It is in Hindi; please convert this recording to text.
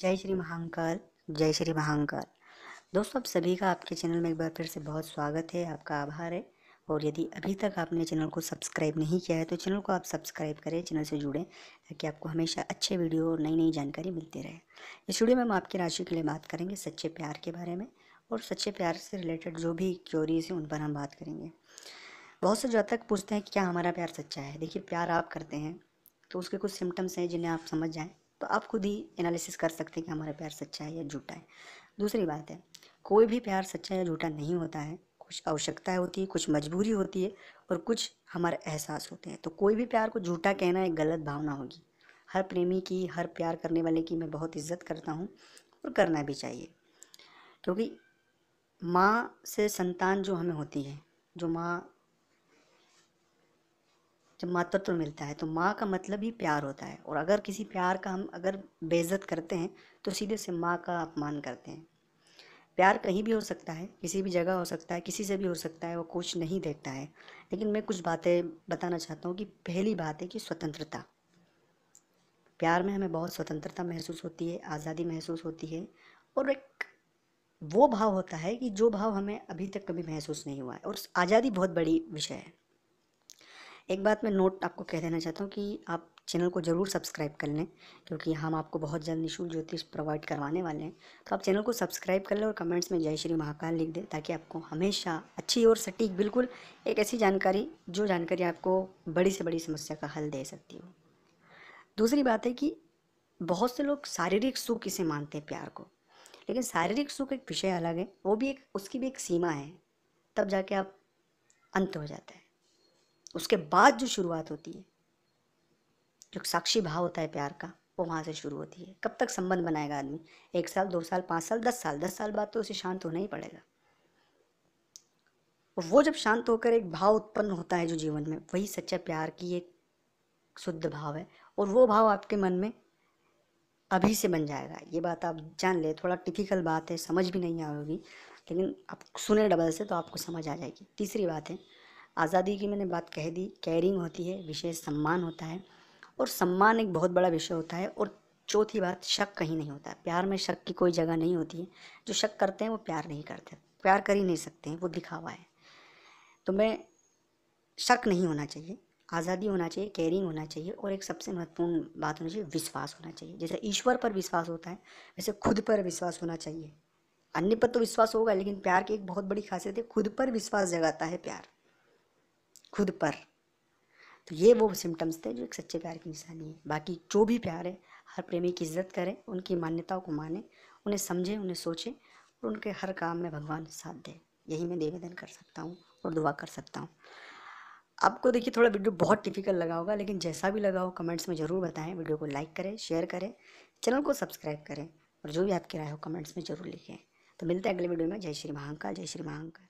जय श्री महाकाल जय श्री महाकाल दोस्तों आप सभी का आपके चैनल में एक बार फिर से बहुत स्वागत है आपका आभार है और यदि अभी तक आपने चैनल को सब्सक्राइब नहीं किया है तो चैनल को आप सब्सक्राइब करें चैनल से जुड़ें ताकि आपको हमेशा अच्छे वीडियो और नई नई जानकारी मिलती रहे इस वीडियो में हम आपकी राशि के लिए बात करेंगे सच्चे प्यार के बारे में और सच्चे प्यार से रिलेटेड जो भी क्योरीज हैं उन पर हम बात करेंगे बहुत से जातक पूछते हैं कि क्या हमारा प्यार सच्चा है देखिए प्यार आप करते हैं तो उसके कुछ सिम्टम्स हैं जिन्हें आप समझ जाएँ तो आप खुद ही एनालिसिस कर सकते हैं कि हमारा प्यार सच्चा है या झूठा है दूसरी बात है कोई भी प्यार सच्चा या झूठा नहीं होता है कुछ आवश्यकताएं होती है कुछ मजबूरी होती है और कुछ हमारे एहसास होते हैं तो कोई भी प्यार को झूठा कहना एक गलत भावना होगी हर प्रेमी की हर प्यार करने वाले की मैं बहुत इज्जत करता हूँ और करना भी चाहिए क्योंकि माँ से संतान जो हमें होती है जो माँ जब मातृत्व मिलता है तो माँ का मतलब ही प्यार होता है और अगर किसी प्यार का हम अगर बेइज्जत करते हैं तो सीधे से माँ का अपमान करते हैं प्यार कहीं भी हो सकता है किसी भी जगह हो सकता है किसी से भी हो सकता है वो कुछ नहीं देखता है लेकिन मैं कुछ बातें बताना चाहता हूँ कि पहली बात है कि स्वतंत्रता प्यार में हमें बहुत स्वतंत्रता महसूस होती है आज़ादी महसूस होती है और एक वो भाव होता है कि जो भाव हमें अभी तक कभी महसूस नहीं हुआ है और आज़ादी बहुत बड़ी विषय है एक बात मैं नोट आपको कह देना चाहता हूँ कि आप चैनल को ज़रूर सब्सक्राइब कर लें क्योंकि हम आपको बहुत जल्द निःशुल्क ज्योतिष प्रोवाइड करवाने वाले हैं तो आप चैनल को सब्सक्राइब कर लें और कमेंट्स में जय श्री महाकाल लिख दें ताकि आपको हमेशा अच्छी और सटीक बिल्कुल एक ऐसी जानकारी जो जानकारी आपको बड़ी से बड़ी समस्या का हल दे सकती हो दूसरी बात है कि बहुत से लोग शारीरिक सुख इसे मानते हैं प्यार को लेकिन शारीरिक सुख एक विषय अलग है वो भी एक उसकी भी एक सीमा है तब जाके आप अंत हो जाते हैं उसके बाद जो शुरुआत होती है जो साक्षी भाव होता है प्यार का वो वहाँ से शुरू होती है कब तक संबंध बनाएगा आदमी एक साल दो साल पाँच साल दस साल दस साल बाद तो उसे शांत होना ही पड़ेगा वो जब शांत होकर एक भाव उत्पन्न होता है जो जीवन में वही सच्चा प्यार की एक शुद्ध भाव है और वो भाव आपके मन में अभी से बन जाएगा ये बात आप जान ले थोड़ा टिफिकल बात है समझ भी नहीं आएगी लेकिन आप सुने डबल से तो आपको समझ आ जाएगी तीसरी बात है आज़ादी की मैंने बात कह दी कैरिंग होती है विशेष सम्मान होता है और सम्मान एक बहुत बड़ा विषय होता है और चौथी बात शक कहीं नहीं होता प्यार में शक की कोई जगह नहीं होती है जो शक करते हैं वो प्यार नहीं करते प्यार कर ही नहीं सकते हैं वो दिखावा है तो मैं शक नहीं होना चाहिए आज़ादी होना चाहिए केयरिंग होना चाहिए और एक सबसे महत्वपूर्ण बात होनी चाहिए विश्वास होना चाहिए जैसे ईश्वर पर विश्वास होता है वैसे खुद पर विश्वास होना चाहिए अन्य पर तो विश्वास होगा लेकिन प्यार की एक बहुत बड़ी खासियत है खुद पर विश्वास जगाता है प्यार खुद पर तो ये वो सिम्टम्स थे जो एक सच्चे प्यार की निशानी है बाकी जो भी प्यार है हर प्रेमी की इज्जत करें उनकी मान्यताओं को माने उन्हें समझें उन्हें सोचें और उनके हर काम में भगवान साथ दे यही मैं निवेदन कर सकता हूँ और दुआ कर सकता हूँ आपको देखिए थोड़ा वीडियो बहुत डिफिकल्ट लगा होगा लेकिन जैसा भी लगा हो कमेंट्स में ज़रूर बताएं वीडियो को लाइक करें शेयर करें चैनल को सब्सक्राइब करें और जो भी आपकी राय हो कमेंट्स में ज़रूर लिखें तो मिलते हैं अगले वीडियो में जय श्री महाकाल जय श्री महाकाल